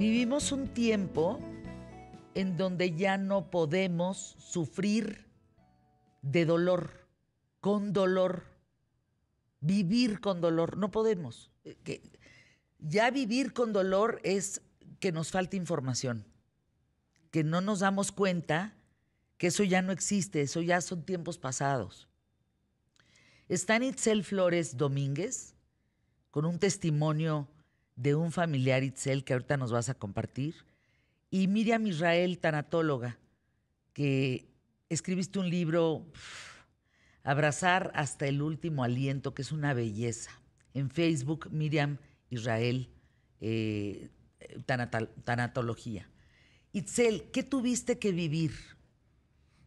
Vivimos un tiempo en donde ya no podemos sufrir de dolor, con dolor, vivir con dolor, no podemos. Eh, que ya vivir con dolor es que nos falta información, que no nos damos cuenta que eso ya no existe, eso ya son tiempos pasados. Está Itzel Flores Domínguez con un testimonio de un familiar Itzel que ahorita nos vas a compartir, y Miriam Israel, tanatóloga, que escribiste un libro, Abrazar hasta el último aliento, que es una belleza. En Facebook, Miriam Israel, eh, tanatología. Itzel, ¿qué tuviste que vivir?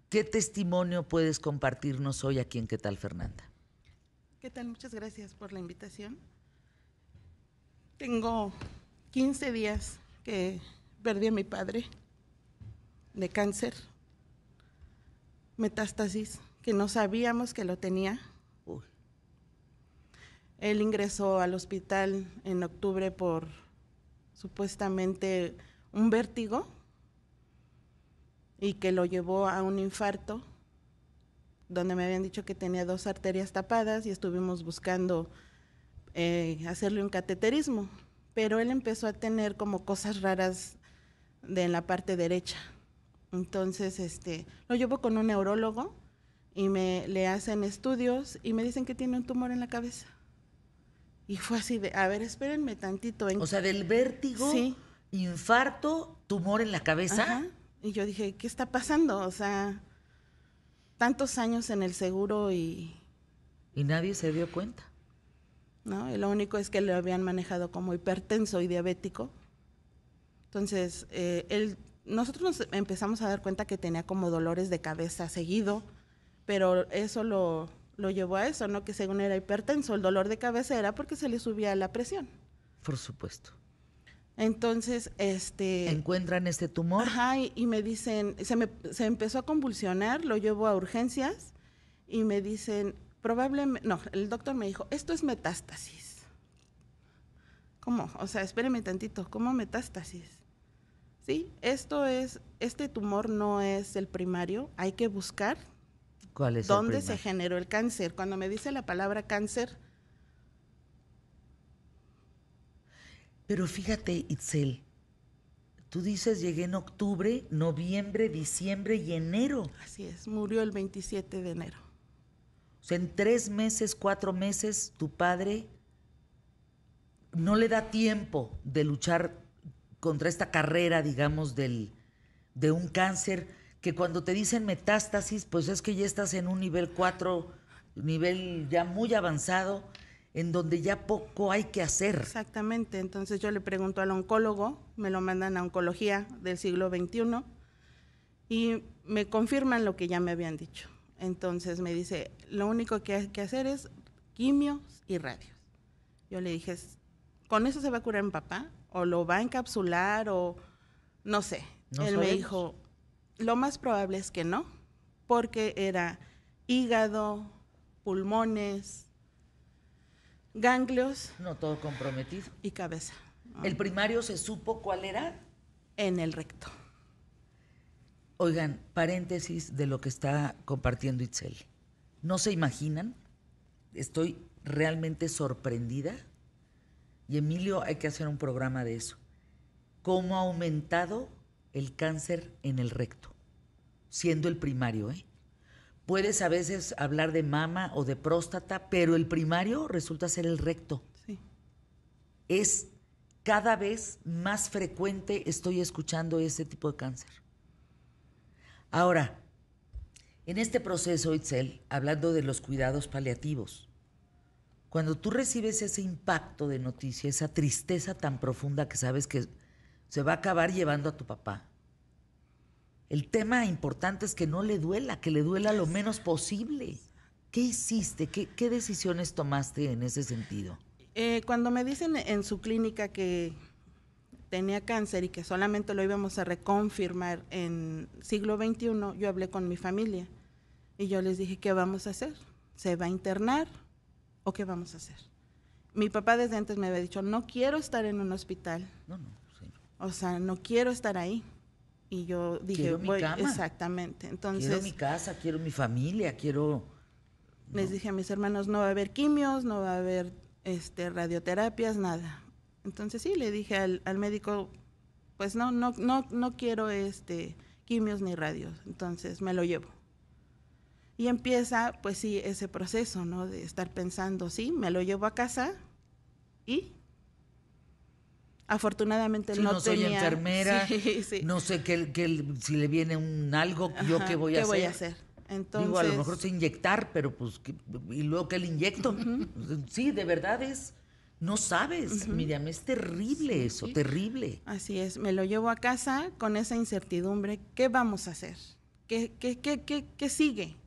¿Qué testimonio puedes compartirnos hoy aquí en ¿Qué tal, Fernanda? ¿Qué tal? Muchas gracias por la invitación. Tengo 15 días que perdí a mi padre de cáncer, metástasis, que no sabíamos que lo tenía. Él ingresó al hospital en octubre por supuestamente un vértigo y que lo llevó a un infarto, donde me habían dicho que tenía dos arterias tapadas y estuvimos buscando eh, hacerle un cateterismo, pero él empezó a tener como cosas raras de en la parte derecha. Entonces, este, lo llevo con un neurólogo y me le hacen estudios y me dicen que tiene un tumor en la cabeza. Y fue así de, a ver, espérenme tantito. O sea, del vértigo, infarto, tumor en la cabeza. Y yo dije, ¿qué está pasando? O sea, tantos años en el seguro y... Y nadie se dio cuenta. ¿no? Y lo único es que lo habían manejado como hipertenso y diabético. Entonces, eh, nosotros nos empezamos a dar cuenta que tenía como dolores de cabeza seguido, pero eso lo, llevó a eso, ¿no? Que según era hipertenso, el dolor de cabeza era porque se le subía la presión. Por supuesto. Entonces, este... Encuentran este tumor. Ajá, y, me dicen, se, me, se empezó a convulsionar, lo llevo a urgencias y me dicen, probablemente, no, el doctor me dijo, esto es metástasis. ¿Cómo? O sea, espéreme tantito, ¿cómo metástasis? Sí, esto es, este tumor no es el primario, hay que buscar dónde se generó el cáncer. Cuando me dice la palabra cáncer. Pero fíjate, Itzel, tú dices llegué en octubre, noviembre, diciembre y enero. Así es, murió el 27 de enero. O sea, en tres meses, cuatro meses, tu padre no le da tiempo de luchar contra esta carrera, digamos, del, de un cáncer que cuando te dicen metástasis, pues es que ya estás en un nivel 4, nivel ya muy avanzado, en donde ya poco hay que hacer. Exactamente, entonces yo le pregunto al oncólogo, me lo mandan a oncología del siglo XXI y me confirman lo que ya me habían dicho. Entonces me dice, lo único que hay que hacer es quimios y radios. Yo le dije, ¿con eso se va a curar mi papá? ¿O lo va a encapsular? ¿O no sé? Él me dijo, lo más probable es que no, porque era hígado, pulmones, ganglios. No, todo comprometido. Y cabeza. El primario se supo cuál era. En el recto. Oigan, paréntesis de lo que está compartiendo Itzel. No se imaginan, estoy realmente sorprendida, y Emilio, hay que hacer un programa de eso, cómo ha aumentado el cáncer en el recto, siendo el primario, ¿eh? Puedes a veces hablar de mama o de próstata, pero el primario resulta ser el recto. Sí. Es cada vez más frecuente estoy escuchando ese tipo de cáncer. Ahora, en este proceso, Itzel, hablando de los cuidados paliativos, cuando tú recibes ese impacto de noticia, esa tristeza tan profunda que sabes que se va a acabar llevando a tu papá, el tema importante es que no le duela, que le duela lo menos posible. ¿Qué hiciste? ¿Qué, decisiones tomaste en ese sentido? Eh, cuando me dicen en su clínica que tenía cáncer y que solamente lo íbamos a reconfirmar en siglo XXI, yo hablé con mi familia y yo les dije, ¿qué vamos a hacer? ¿Se va a internar o qué vamos a hacer? Mi papá desde antes me había dicho, no quiero estar en un hospital. No, no, O sea, no quiero estar ahí. Y yo dije, quiero cama. exactamente. Entonces, quiero mi casa, quiero mi familia, quiero... Les dije a mis hermanos, no va a haber quimios, no va a haber este, radioterapias, nada entonces sí, le dije al, médico, pues no, no, no, no quiero este, quimios ni radios, entonces me lo llevo. Y empieza, pues sí, ese proceso, ¿no? De estar pensando, sí, me lo llevo a casa y afortunadamente sí, no, no soy enfermera, no sé que, si le viene un algo, yo qué voy a hacer. Voy a hacer? Entonces... Digo, a lo mejor se inyectar, pero pues, ¿y luego que le inyecto? Pues, sí, de verdad es no sabes, Miriam, es terrible eso, terrible. Así es, me lo llevo a casa con esa incertidumbre, ¿qué vamos a hacer? ¿Qué, qué, qué, qué, sigue?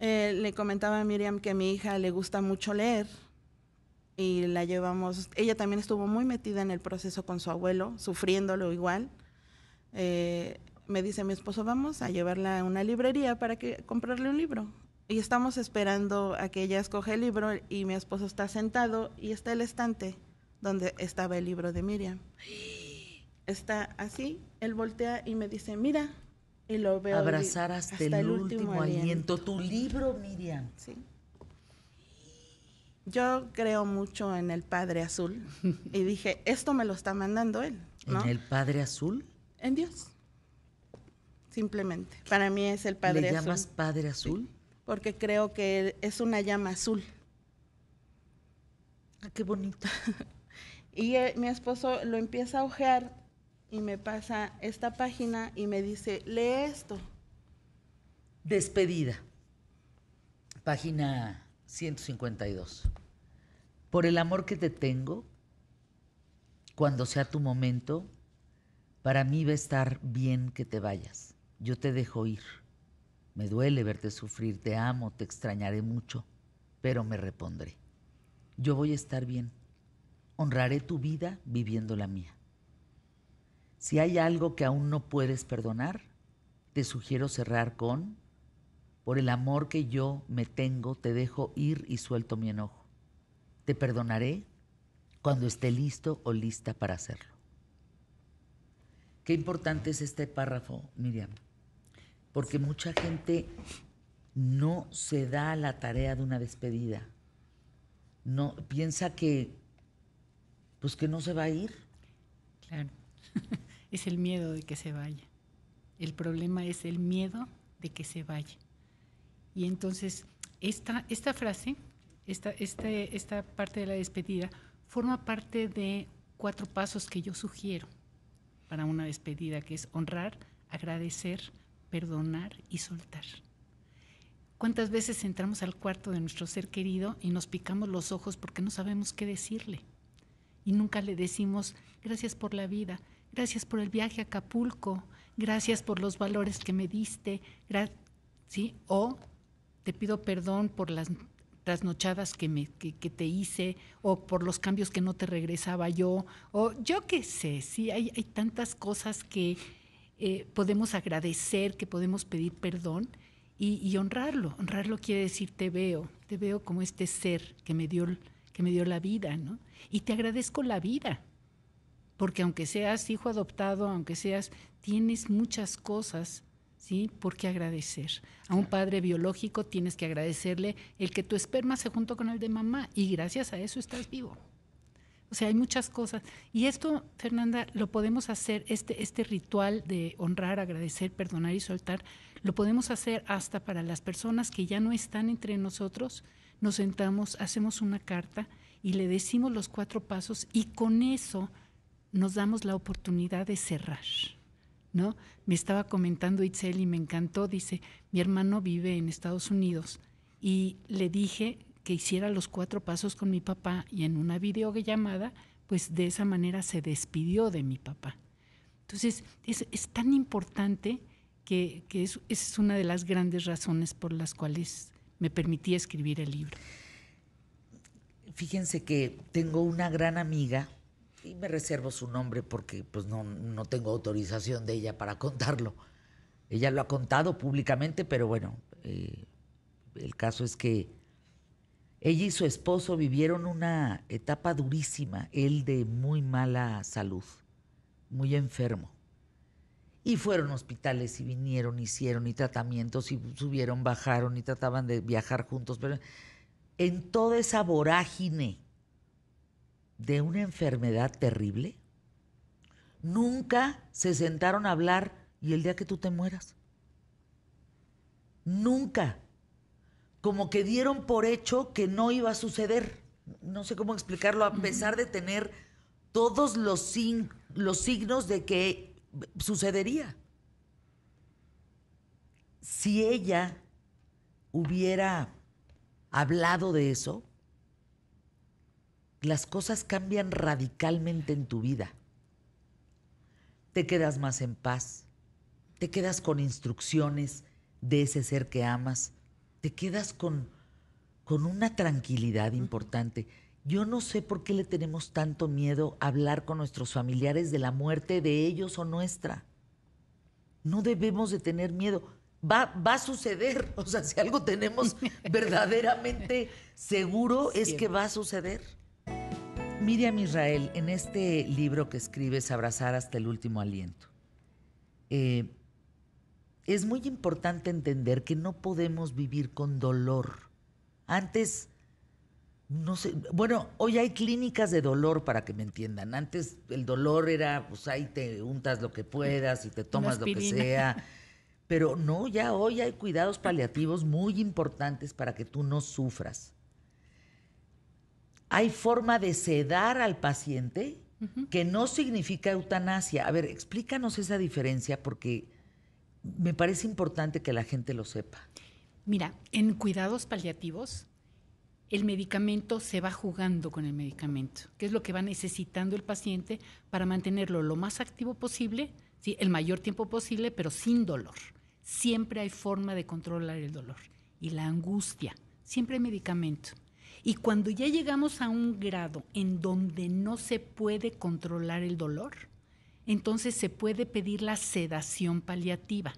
Eh, le comentaba a Miriam que a mi hija le gusta mucho leer y la llevamos, ella también estuvo muy metida en el proceso con su abuelo, sufriéndolo igual. Eh, me dice mi esposo, vamos a llevarla a una librería para que comprarle un libro y estamos esperando a que ella escoge el libro y mi esposo está sentado y está el estante donde estaba el libro de Miriam. Está así, él voltea y me dice, mira, y lo veo. Abrazar hasta, el, último, aliento. Tu libro, Miriam. Sí. Yo creo mucho en el Padre Azul y dije, esto me lo está mandando él. ¿no? ¿En el Padre Azul? En Dios. Simplemente. Para mí es el Padre Azul. ¿Le llamas Padre Azul? porque creo que es una llama azul. Ah, qué bonita. y eh, mi esposo lo empieza a ojear y me pasa esta página y me dice, lee esto. Despedida. Página 152. Por el amor que te tengo, cuando sea tu momento, para mí va a estar bien que te vayas. Yo te dejo ir me duele verte sufrir, te amo, te extrañaré mucho, pero me repondré. Yo voy a estar bien. Honraré tu vida viviendo la mía. Si hay algo que aún no puedes perdonar, te sugiero cerrar con, por el amor que yo me tengo, te dejo ir y suelto mi enojo. Te perdonaré cuando esté listo o lista para hacerlo. Qué importante es este párrafo, Miriam porque mucha gente no se da la tarea de una despedida. No piensa que pues que no se va a ir. Claro. es el miedo de que se vaya. El problema es el miedo de que se vaya. Y entonces esta, esta frase, esta, esta, esta parte de la despedida, forma parte de cuatro pasos que yo sugiero para una despedida, que es honrar, agradecer, perdonar y soltar. ¿Cuántas veces entramos al cuarto de nuestro ser querido y nos picamos los ojos porque no sabemos qué decirle? Y nunca le decimos gracias por la vida, gracias por el viaje a Acapulco, gracias por los valores que me diste, ¿sí? o te pido perdón por las trasnochadas que, te hice, o por los cambios que no te regresaba yo, o yo qué sé, sí, hay tantas cosas que eh, podemos agradecer, que podemos pedir perdón y, honrarlo. Honrarlo quiere decir te veo, te veo como este ser que me dio, que me dio la vida, ¿no? Y te agradezco la vida, porque aunque seas hijo adoptado, aunque seas, tienes muchas cosas ¿sí? ¿Por qué agradecer? A un padre biológico tienes que agradecerle el que tu esperma se junto con el de mamá y gracias a eso estás vivo. O sea, hay muchas cosas. Y esto, Fernanda, lo podemos hacer, este, este ritual de honrar, agradecer, perdonar y soltar, lo podemos hacer hasta para las personas que ya no están entre nosotros. Nos sentamos, hacemos una carta y le decimos los cuatro pasos y con eso nos damos la oportunidad de cerrar. ¿No? Me estaba comentando Itzel y me encantó, dice, mi hermano vive en Estados Unidos y le dije que hiciera los cuatro pasos con mi papá y en una videollamada, pues de esa manera se despidió de mi papá. Entonces, es, tan importante que, que es, una de las grandes razones por las cuales me permití escribir el libro. Fíjense que tengo una gran amiga y me reservo su nombre porque pues no, tengo autorización de ella para contarlo. Ella lo ha contado públicamente, pero bueno, eh, el caso es que ella y su esposo vivieron una etapa durísima, él de muy mala salud, muy enfermo. Y fueron a hospitales y vinieron, hicieron y tratamientos y subieron, bajaron y trataban de viajar juntos. Pero en toda esa vorágine de una enfermedad terrible, nunca se sentaron a hablar y el día que tú te mueras. Nunca como que dieron por hecho que no iba a suceder. No sé cómo explicarlo, a pesar de tener todos los, los signos de que sucedería. Si ella hubiera hablado de eso, las cosas cambian radicalmente en tu vida. Te quedas más en paz, te quedas con instrucciones de ese ser que amas, te quedas con, con una tranquilidad importante. Yo no sé por qué le tenemos tanto miedo a hablar con nuestros familiares de la muerte de ellos o nuestra. No debemos de tener miedo. Va, va a suceder. O sea, si algo tenemos verdaderamente seguro es que va a suceder. Miriam Israel, en este libro que escribes, Abrazar hasta el último aliento, eh, es muy importante entender que no podemos vivir con dolor. Antes, no sé, bueno, hoy hay clínicas de dolor para que me entiendan. Antes el dolor era, pues ahí te untas lo que puedas y te tomas lo que sea. Pero no, ya hoy hay cuidados paliativos muy importantes para que tú no sufras. Hay forma de sedar al paciente que no significa eutanasia. A ver, explícanos esa diferencia porque me parece importante que la gente lo sepa. Mira, en cuidados paliativos, el medicamento se va jugando con el medicamento, que es lo que va necesitando el paciente para mantenerlo lo más activo posible, el mayor tiempo posible, pero sin dolor. Siempre hay forma de controlar el dolor y la angustia. Siempre hay medicamento. Y cuando ya llegamos a un grado en donde no se puede controlar el dolor, entonces se puede pedir la sedación paliativa.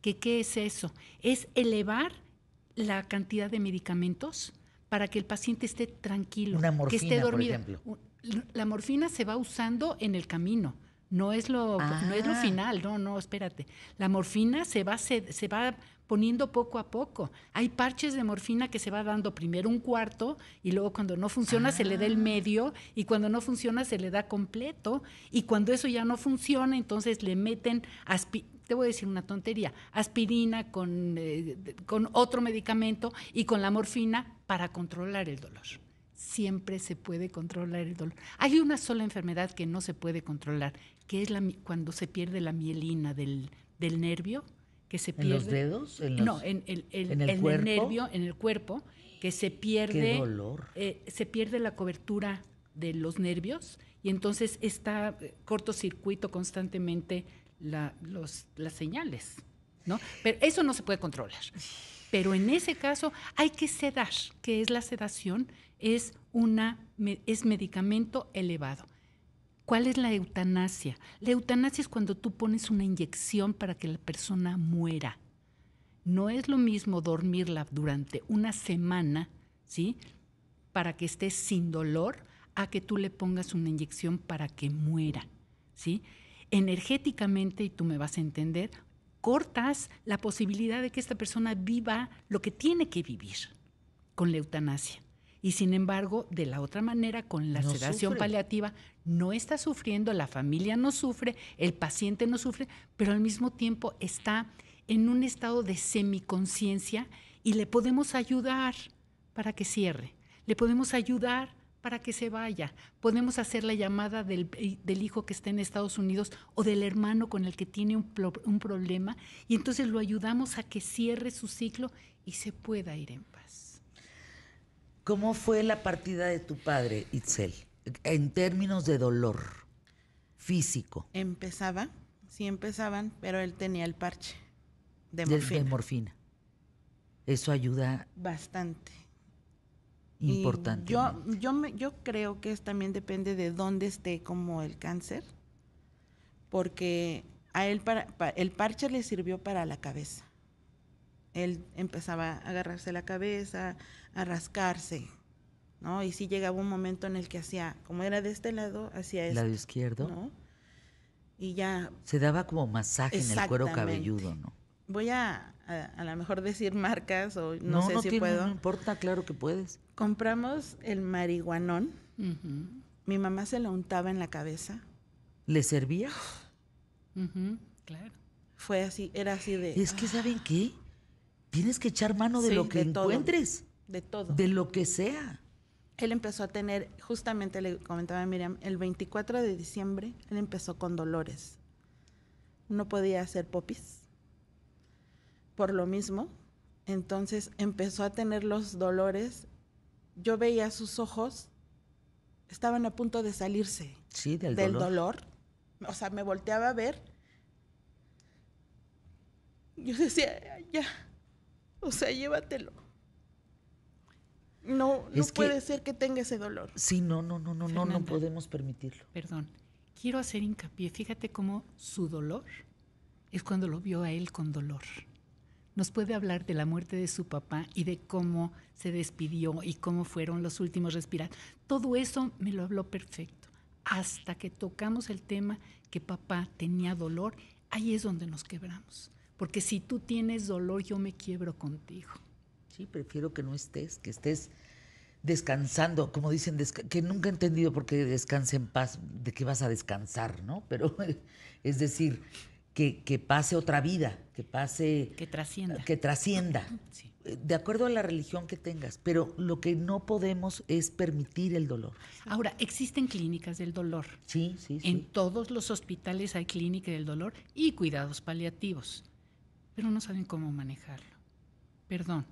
¿Qué es eso? Es elevar la cantidad de medicamentos para que el paciente esté tranquilo, Una morfina, que esté dormido. Por ejemplo. La morfina se va usando en el camino. No es, lo, ah. final, no, no, espérate. La morfina se va, se va poniendo poco a poco. Hay parches de morfina que se va dando primero un cuarto y luego cuando no funciona se le da el ah. medio y cuando no funciona se le da completo y cuando eso ya no funciona entonces le meten te voy a decir una tontería, aspirina eh, con, otro medicamento y con la morfina para controlar el dolor siempre se puede controlar el dolor. Hay una sola enfermedad que no se puede controlar, que es cuando se pierde la mielina del nervio, se ¿En los dedos? no, en el, el, nervio, en el cuerpo, que se pierde. Eh, se pierde la cobertura de los nervios y entonces está eh, cortocircuito constantemente la, los, las señales. ¿no? Pero eso no se puede controlar. Pero en ese caso hay que sedar, que es la sedación, es, una, es medicamento elevado. ¿Cuál es la eutanasia? La eutanasia es cuando tú pones una inyección para que la persona muera. No es lo mismo dormirla durante una semana, ¿sí? Para que esté sin dolor, a que tú le pongas una inyección para que muera, ¿sí? Energéticamente, y tú me vas a entender, cortas la posibilidad de que esta persona viva lo que tiene que vivir con la eutanasia. Y sin embargo, de la otra manera, con la sedación paliativa, no está sufriendo, la familia no sufre, el paciente no sufre, pero al mismo tiempo está en un estado de semiconciencia y le podemos ayudar para que cierre, le podemos ayudar para que se vaya, podemos hacer la llamada del, eh, hijo que está en Estados Unidos o del hermano con el que tiene un, un problema y entonces lo ayudamos a que cierre su ciclo y se pueda ir en paz. ¿Cómo fue la partida de tu padre, Itzel? en términos de dolor físico. Empezaba, sí empezaban, pero él tenía el parche de morfina. Eso ayuda bastante. Importante. Yo, yo, yo creo que también depende de dónde esté como el cáncer, porque a él para, el parche le sirvió para la cabeza. Él empezaba a agarrarse la cabeza, a rascarse, ¿no? Y sí llegaba un momento en el que hacía, como era de este lado, hacía este. Lado izquierdo. ¿no? Y ya. Se daba como masaje en el cuero cabelludo, ¿no? Voy a, a, lo mejor decir marcas o no, sé si puedo. No importa, claro que puedes. Compramos el marihuanón. Mi mamá se lo untaba en la cabeza. ¿Le servía? claro. Fue así, era así de. Es que, ¿saben ah. qué? Tienes que echar mano de lo que encuentres. de todo. De lo que sea él empezó a tener, justamente le comentaba a Miriam, el 24 de diciembre, él empezó con dolores. No podía hacer popis. Por lo mismo, entonces empezó a tener los dolores. Yo veía sus ojos, estaban a punto de salirse del, dolor. O sea, me volteaba a ver. Yo decía, ya, o sea, llévatelo. No, no puede ser que tenga ese dolor. Sí, no, no, no, no, no, no podemos permitirlo. Perdón, quiero hacer hincapié. Fíjate cómo su dolor es cuando lo vio a él con dolor. Nos puede hablar de la muerte de su papá y de cómo se despidió y cómo fueron los últimos respirar. Todo eso me lo habló perfecto. Hasta que tocamos el tema que papá tenía dolor, ahí es donde nos quebramos. Porque si tú tienes dolor, yo me quiebro contigo. Sí, prefiero que no estés, que estés descansando, como dicen, que nunca he entendido por qué descanse en paz, de qué vas a descansar, ¿no? Pero es decir, que, pase otra vida, que pase... Que trascienda. Que trascienda. Eh, de acuerdo a la religión que tengas, pero lo que no podemos es permitir el dolor. Ahora, existen clínicas del dolor. Sí, sí, sí. En todos los hospitales hay clínica del dolor y cuidados paliativos, pero no saben cómo manejarlo. Perdón,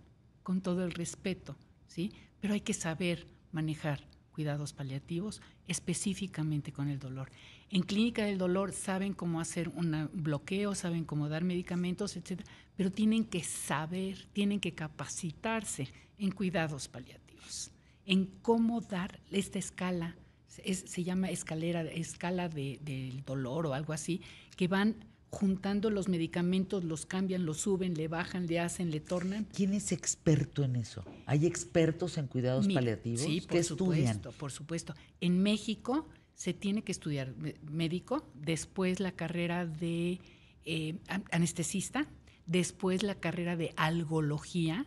con todo el respeto, ¿sí? Pero hay que saber manejar cuidados paliativos específicamente con el dolor. En clínica del dolor saben cómo hacer un bloqueo, saben cómo dar medicamentos, etcétera, pero tienen que saber, tienen que capacitarse en cuidados paliativos, en cómo dar esta escala, se llama escalera, escala de, del dolor o algo así, que van juntando los medicamentos, los cambian, los suben, le bajan, le hacen, le tornan. ¿Quién es experto en eso? ¿Hay expertos en cuidados paliativos sí, por Supuesto, por supuesto. En México se tiene que estudiar médico, después la carrera de eh, anestesista, después la carrera de algología.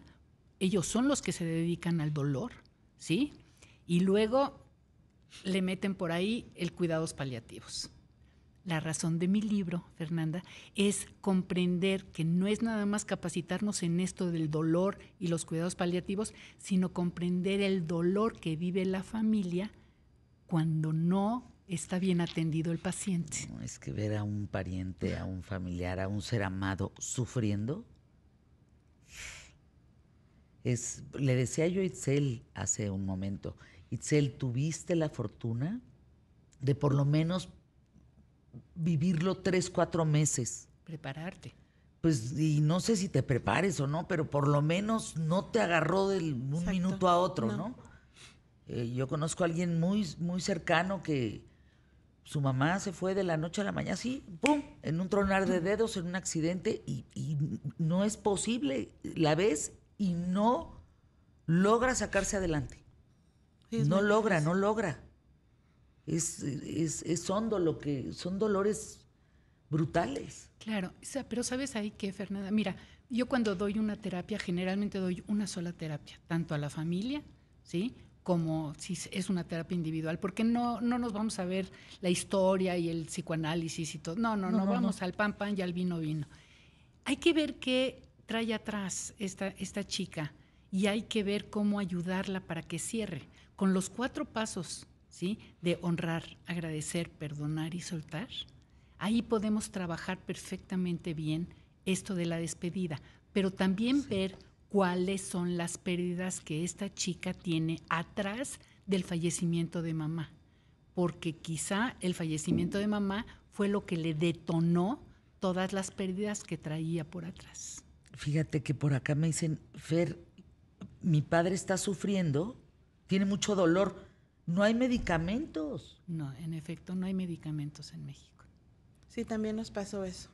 Ellos son los que se dedican al dolor, ¿sí? Y luego le meten por ahí el cuidados paliativos la razón de mi libro, Fernanda, es comprender que no es nada más capacitarnos en esto del dolor y los cuidados paliativos, sino comprender el dolor que vive la familia cuando no está bien atendido el paciente. es que ver a un pariente, a un familiar, a un ser amado sufriendo. Es, le decía yo a Itzel hace un momento, Itzel, ¿tuviste la fortuna de por lo menos vivirlo tres, cuatro meses. Prepararte. Pues, y no sé si te prepares o no, pero por lo menos no te agarró de un minuto a otro, ¿no? Eh, yo conozco a alguien muy, muy cercano que su mamá se fue de la noche a la mañana, sí, ¡pum! En un tronar de mm. dedos, en un accidente, y, no es posible. La ves y no logra sacarse adelante. no logra, no logra. Es, es, hondo lo que son dolores brutales. Claro, pero sabes ahí que, Fernanda, mira, yo cuando doy una terapia, generalmente doy una sola terapia, tanto a la familia, ¿sí? Como si es una terapia individual, porque no, no nos vamos a ver la historia y el psicoanálisis y todo. No, no, no, vamos al pan, pan y al vino, vino. Hay que ver qué trae atrás esta, esta chica y hay que ver cómo ayudarla para que cierre. Con los cuatro pasos de honrar, agradecer, perdonar y soltar, ahí podemos trabajar perfectamente bien esto de la despedida, pero también ver cuáles son las pérdidas que esta chica tiene atrás del fallecimiento de mamá, porque quizá el fallecimiento de mamá fue lo que le detonó todas las pérdidas que traía por atrás. Fíjate que por acá me dicen, Fer, mi padre está sufriendo, tiene mucho dolor, no hay medicamentos. No, en efecto, no hay medicamentos en México. Sí, también nos pasó eso.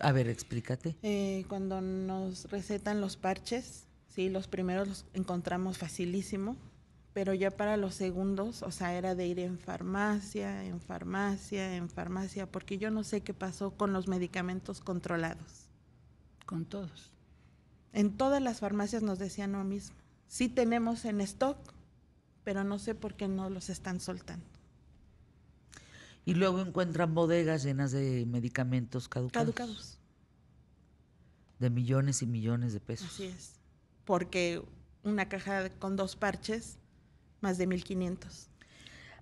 A ver, explícate. Eh, cuando nos recetan los parches, sí, los primeros los encontramos facilísimo, pero ya para los segundos, o sea, era de ir en farmacia, en farmacia, en farmacia, porque yo no sé qué pasó con los medicamentos controlados. Con todos. En todas las farmacias nos decían lo mismo. Sí tenemos en stock, pero no sé por qué no los están soltando. Y luego encuentran bodegas llenas de medicamentos caducados. Caducados. De millones y millones de pesos. Así es. Porque una caja con dos parches, más de 1500.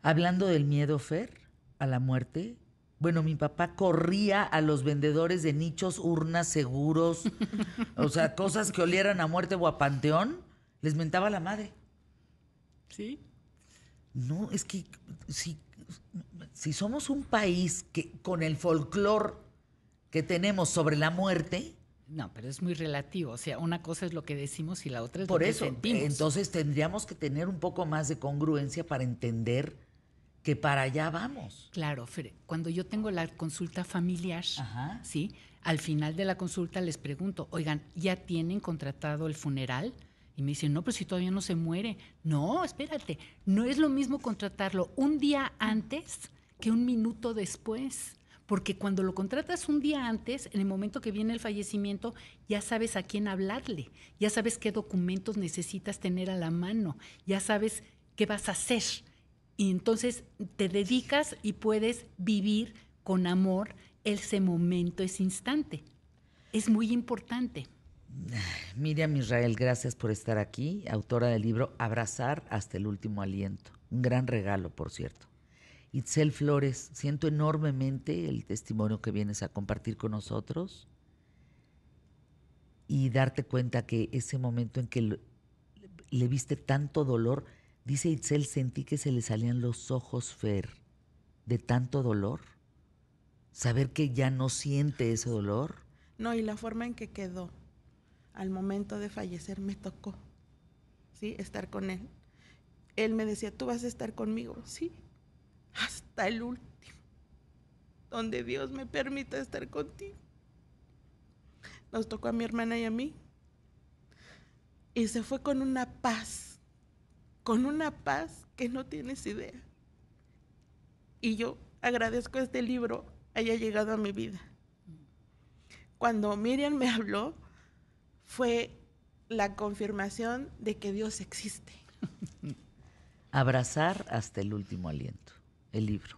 Hablando del miedo, Fer, a la muerte, bueno, mi papá corría a los vendedores de nichos, urnas, seguros, o sea, cosas que olieran a muerte o a panteón, les mentaba la madre. Sí. No, es que si, somos un país que con el folclor que tenemos sobre la muerte. No, pero es muy relativo. O sea, una cosa es lo que decimos y la otra es por lo eso, que sentimos. Entonces tendríamos que tener un poco más de congruencia para entender que para allá vamos. Claro, cuando yo tengo la consulta familiar, ¿sí? Al final de la consulta les pregunto, oigan, ¿ya tienen contratado el funeral? Y me dicen, no, pero si todavía no se muere. No, espérate, no es lo mismo contratarlo un día antes que un minuto después. Porque cuando lo contratas un día antes, en el momento que viene el fallecimiento, ya sabes a quién hablarle, ya sabes qué documentos necesitas tener a la mano, ya sabes qué vas a hacer. Y entonces te dedicas y puedes vivir con amor ese momento, ese instante. Es muy importante. Miriam Israel, gracias por estar aquí, autora del libro Abrazar hasta el último aliento. Un gran regalo, por cierto. Itzel Flores, siento enormemente el testimonio que vienes a compartir con nosotros y darte cuenta que ese momento en que le viste tanto dolor, dice Itzel, sentí que se le salían los ojos Fer de tanto dolor. Saber que ya no siente ese dolor. No, y la forma en que quedó al momento de fallecer me tocó, ¿sí? Estar con él. Él me decía, tú vas a estar conmigo, sí, hasta el último, donde Dios me permita estar contigo. Nos tocó a mi hermana y a mí. Y se fue con una paz, con una paz que no tienes idea. Y yo agradezco este libro haya llegado a mi vida. Cuando Miriam me habló, fue la confirmación de que Dios existe. Abrazar hasta el último aliento, el libro.